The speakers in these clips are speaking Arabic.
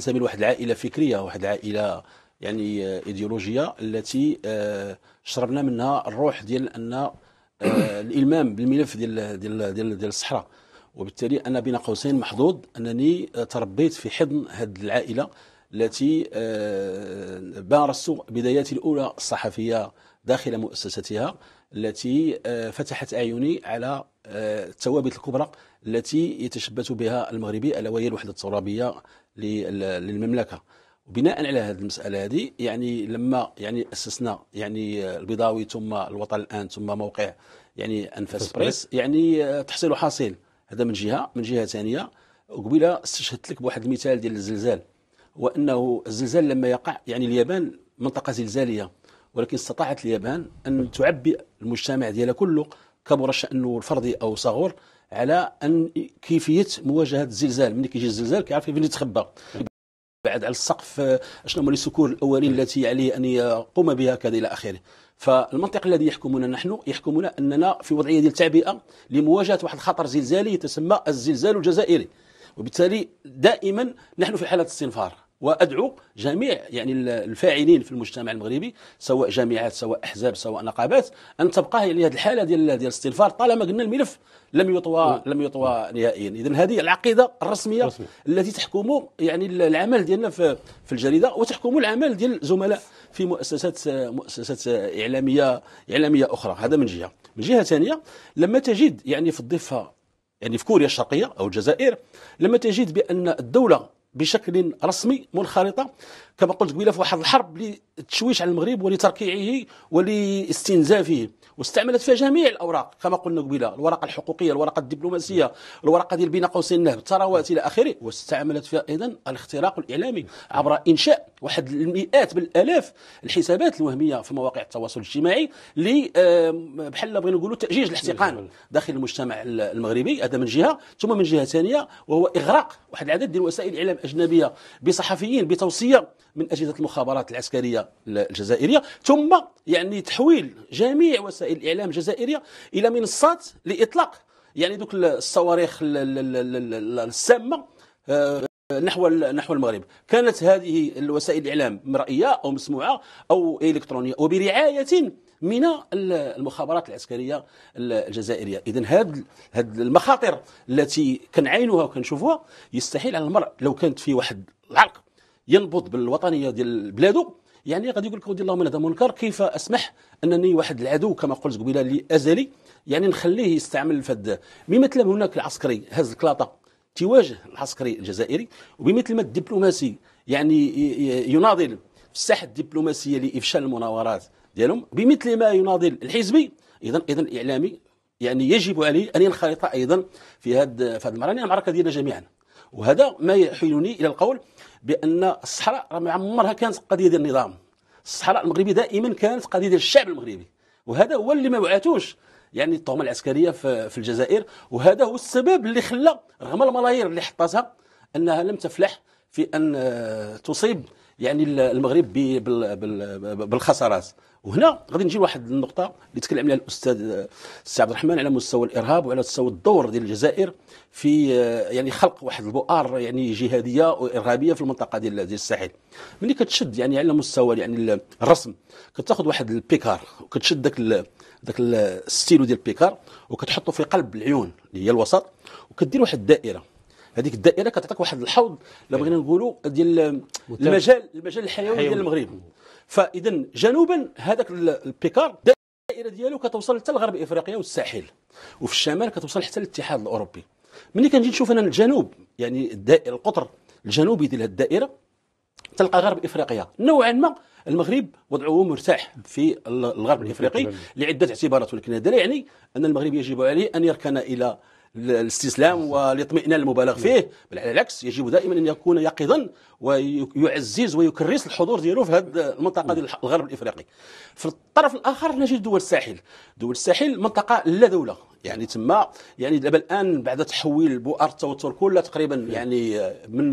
سبيل واحد العائله فكريه واحد العائله يعني ايديولوجيه التي آه، شربنا منها الروح ديال ان آه، الالمام بالملف ديال ديال ديال, ديال الصحراء وبالتالي انا بين قوسين محظوظ انني تربيت في حضن هذه العائله التي مارست آه، بداياتي الاولى الصحفيه داخل مؤسستها التي فتحت اعيني على الثوابت الكبرى التي يتشبث بها المغربي الا وهي الوحده الترابيه للمملكه وبناء على هذه المساله هذه يعني لما يعني اسسنا يعني البيضاوي ثم الوطن الان ثم موقع يعني انفاس بريس يعني تحصيل حاصل هذا من جهه من جهه ثانيه قبيله استشهدت لك بواحد المثال ديال الزلزال وانه الزلزال لما يقع يعني اليابان منطقه زلزاليه ولكن استطاعت اليابان ان تعبئ المجتمع ديالها كله كبر شانه الفردي او صغور على ان كيفيه مواجهه الزلزال ملي كيجي الزلزال كيعرف فين يتخبى بعد على السقف آه، شنو هما السكور الاولين التي عليه ان يقوم بها كذا الى اخره فالمنطق الذي يحكمنا نحن يحكمنا اننا في وضعيه ديال التعبئه لمواجهه واحد الخطر زلزالي يتسمى الزلزال الجزائري وبالتالي دائما نحن في حاله استنفار وادعو جميع يعني الفاعلين في المجتمع المغربي سواء جامعات سواء احزاب سواء نقابات ان تبقى هي هذه الحاله ديال ديال الاستنفار طالما قلنا الملف لم يطوى لم يطوى نهائيا اذا هذه العقيده الرسميه رسمي. التي تحكم يعني العمل ديالنا في في الجريده وتحكم العمل ديال الزملاء في مؤسسات مؤسسات اعلاميه اعلاميه اخرى هذا من جهه من جهه ثانيه لما تجد يعني في الضفه يعني في كوريا الشرقيه او الجزائر لما تجد بان الدوله بشكل رسمي منخرطة كما قلت قبيله في واحد الحرب للتشويش على المغرب ولتركيعه ولاستنزافه واستعملت فيها جميع الاوراق كما قلنا قبيله الورقه الحقوقيه الورقه الدبلوماسيه الورقه ديال بين قوسين النهب الثروات الى اخره واستعملت فيها ايضا الاختراق الاعلامي عبر انشاء واحد المئات بل الالاف الحسابات الوهميه في مواقع التواصل الاجتماعي ل بحال بغينا نقولوا تاجيج الاحتقان داخل المجتمع المغربي هذا من جهه ثم من جهه ثانيه وهو اغراق واحد العدد ديال وسائل الاعلام الاجنبيه بصحفيين بتوصيه من أجهزة المخابرات العسكرية الجزائرية ثم يعني تحويل جميع وسائل الإعلام الجزائرية إلى منصات لإطلاق يعني دوك الصواريخ السامة آه، نحو نحو المغرب كانت هذه الوسائل الاعلام مرئيه او مسموعه او الكترونيه وبرعايه من المخابرات العسكريه الجزائريه اذا هاد هاد المخاطر التي كنعينوها وكنشوفوها يستحيل على المرء لو كانت في واحد العرق ينبض بالوطنيه ديال بلادو يعني غادي يقول لك ودي اللهم هذا منكر كيف اسمح انني واحد العدو كما قلت قبيله اللي ازلي يعني نخليه يستعمل فهاد بمثل هناك العسكري هز الكلاطه تواجه العسكري الجزائري وبمثل ما الدبلوماسي يعني يناضل في الساحه الدبلوماسيه لافشال المناورات ديالهم بمثل ما يناضل الحزبي اذا اذا الاعلامي يعني يجب عليه ان ينخرط ايضا في هذه في هذه المعركه ديالنا جميعا وهذا ما يحيلني الى القول بان الصحراء ما عمرها كانت قضيه ديال النظام الصحراء المغربيه دائما كانت قضيه ديال الشعب المغربي وهذا هو اللي ما وعاتوش يعني الطهمه العسكريه في الجزائر وهذا هو السبب اللي خلى رغم الملايير اللي حطاتها انها لم تفلح في ان آه، تصيب يعني المغرب بالخسارات وهنا غادي نجي لواحد النقطه اللي تكلم عليها الاستاذ السي عبد الرحمن على مستوى الارهاب وعلى مستوى الدور ديال الجزائر في يعني خلق واحد البؤر يعني جهاديه وارهابيه في المنطقه ديال ديال الساحل ملي كتشد يعني على مستوى يعني الرسم كتاخذ واحد البيكار وكتشد داك داك الستيلو ديال البيكار وكتحطه في قلب العيون اللي هي الوسط وكدير واحد الدائره هذيك الدائره كتعطيك واحد الحوض لا إيه. بغينا نقولوا ديال المجال المجال الحيوي ديال المغرب فاذا جنوبا هذاك البيكار الدائره ديالو كتوصل حتى لغرب افريقيا والساحل وفي الشمال كتوصل حتى للاتحاد الاوروبي ملي كنجي نشوف انا الجنوب يعني الدائره القطر الجنوبي ديال هذه الدائره تلقى غرب افريقيا نوعا ما المغرب وضعه مرتاح في الغرب الافريقي لعده اعتبارات ولكن هذا لا يعني ان المغرب يجب عليه ان يركن الى الاستسلام والاطمئنان المبالغ نعم. فيه بل على العكس يجب دائما ان يكون يقظا ويعزز ويكرس الحضور ديالو في هذه المنطقه ديال نعم. الغرب الافريقي في الطرف الاخر نجد دول الساحل دول الساحل منطقه لا دوله يعني تما يعني دابا الان بعد تحويل بؤر التوتر كلها تقريبا يعني من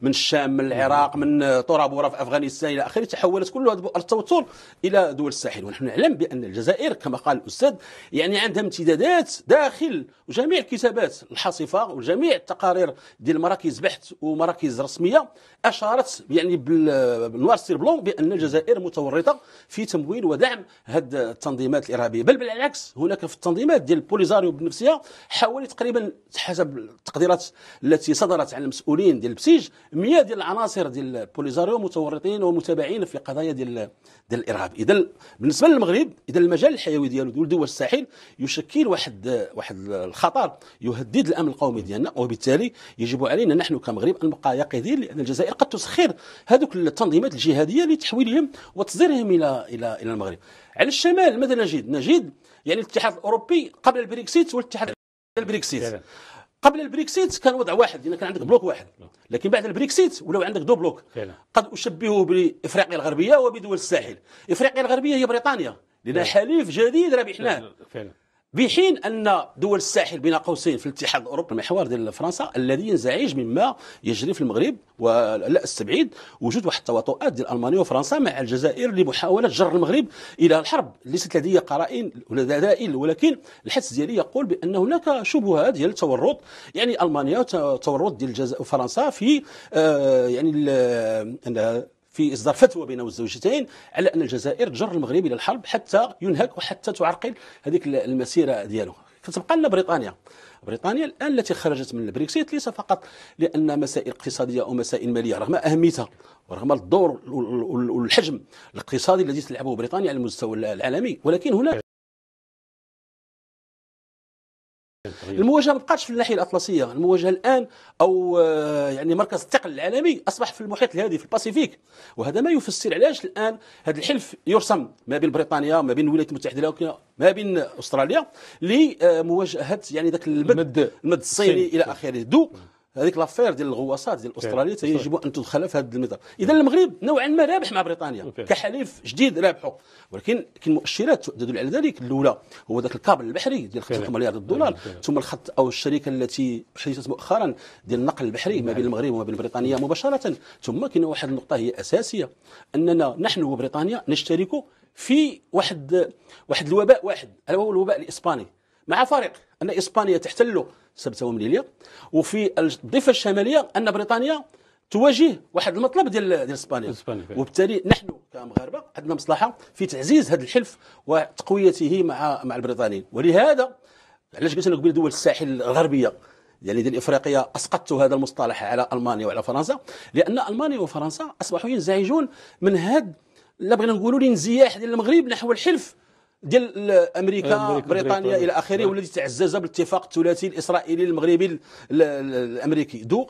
من الشام من العراق من طرابوره في افغانستان الى اخره تحولت كل هذه بؤر التوتر الى دول الساحل ونحن نعلم بان الجزائر كما قال الاستاذ يعني عندها امتدادات داخل جميع الكتابات الحاصفه وجميع التقارير ديال مراكز بحث ومراكز رسميه اشارت يعني بالنوار سير بلون بان الجزائر متورطه في تمويل ودعم هذه التنظيمات الارهابيه بل بالعكس هناك في التنظيمات ديال بوليزاريو بنفسها حوالي تقريبا حسب التقديرات التي صدرت عن المسؤولين ديال البسيج 100 ديال العناصر ديال بوليزاريو متورطين ومتابعين في قضايا ديال ديال الارهاب اذا بالنسبه للمغرب اذا المجال الحيوي ديالو ديال دول الساحل يشكل واحد واحد الخطر يهدد الامن القومي ديالنا وبالتالي يجب علينا نحن كمغرب ان نبقى يقظين لان الجزائر قد تسخر هذوك التنظيمات الجهاديه لتحويلهم وتصديرهم الى الى الى المغرب على الشمال ماذا نجد نجد يعني الاتحاد الاوروبي قبل البريكسيت والاتحاد البريكسيت قبل البريكسيت كان وضع واحد لان يعني كان عندك بلوك واحد نعم. لكن بعد البريكسيت ولاو عندك دو بلوك قد اشبهه بافريقيا الغربيه وبدول الساحل افريقيا الغربيه هي بريطانيا لان نعم. حليف جديد ربحناه بحين ان دول الساحل بين قوسين في الاتحاد الاوروبي المحور ديال فرنسا الذي ينزعج مما يجري في المغرب ولا استبعد وجود واحد التواطؤات ديال المانيا وفرنسا مع الجزائر لمحاوله جر المغرب الى الحرب ليست لدي قرائن ولا دلائل ولكن الحس ديالي يقول بان هناك شبهات ديال التورط يعني المانيا وتورط ديال فرنسا في آه، يعني في إصدار فتوى بينه الزوجتين على أن الجزائر تجر المغرب إلى الحرب حتى ينهك وحتى تعرقل هذيك المسيرة ديالو فتبقى لنا بريطانيا بريطانيا الان التي خرجت من البريكسيت ليس فقط لان مسائل اقتصاديه او مسائل ماليه رغم اهميتها ورغم الدور والحجم الاقتصادي الذي تلعبه بريطانيا على المستوى العالمي ولكن هناك المواجهه ما بقاتش في الناحيه الاطلسيه المواجهه الان او آه، يعني مركز الثقل العالمي اصبح في المحيط الهادي في الباسيفيك وهذا ما يفسر علاش الان هذا الحلف يرسم ما بين بريطانيا ما بين الولايات المتحده الامريكيه ما بين استراليا لمواجهه يعني ذاك المد المد الصيني الى اخره دو هذيك لافير ديال الغواصات ديال استراليا يجب ان تدخل في هذا المدار اذا المغرب نوعا ما رابح مع بريطانيا كحليف جديد رابحوا ولكن كاين مؤشرات تدل على ذلك الاولى هو ذاك الكابل البحري ديال 3 مليار دولار ثم الخط او الشركه التي حدثت مؤخرا ديال النقل البحري ما بين المغرب وما بين بريطانيا مباشره ثم كاين واحد النقطه هي اساسيه اننا نحن وبريطانيا نشترك في واحد واحد الوباء واحد هو الوباء الاسباني مع فريق ان اسبانيا تحتل سبته ومليليا وفي الضفه الشماليه ان بريطانيا تواجه واحد المطلب ديال ديال اسبانيا وبالتالي نحن كمغاربه عندنا مصلحه في تعزيز هذا الحلف وتقويته مع مع البريطانيين ولهذا علاش قلت لك قبل دول الساحل الغربيه يعني ديال افريقيا اسقطت هذا المصطلح على المانيا وعلى فرنسا لان المانيا وفرنسا اصبحوا ينزعجون من هذا لا بغينا نقولوا الانزياح ديال المغرب نحو الحلف ديال امريكا بريطانيا الى اخره نعم. والذي تعزز بالاتفاق الثلاثي الاسرائيلي المغربي الامريكي ذو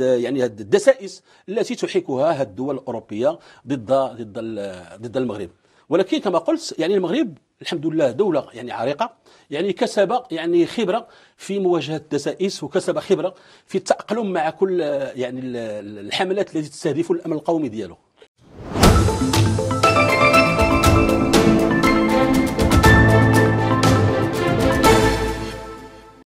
يعني هاد الدسائس التي تحيكها هاد الدول الاوروبيه ضد ضد ضد المغرب ولكن كما قلت يعني المغرب الحمد لله دولة يعني عريقة يعني كسب يعني خبرة في مواجهة الدسائس وكسب خبرة في التأقلم مع كل يعني الحملات التي تستهدف الأمن القومي دياله